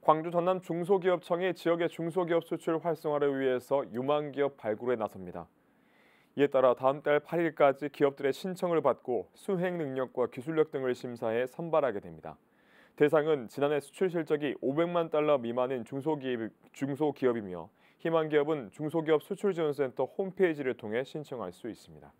광주 전남 중소기업청이 지역의 중소기업 수출 활성화를 위해서 유망기업 발굴에 나섭니다. 이에 따라 다음 달 8일까지 기업들의 신청을 받고 수행 능력과 기술력 등을 심사해 선발하게 됩니다. 대상은 지난해 수출 실적이 500만 달러 미만인 중소기업, 중소기업이며 희망기업은 중소기업 수출지원센터 홈페이지를 통해 신청할 수 있습니다.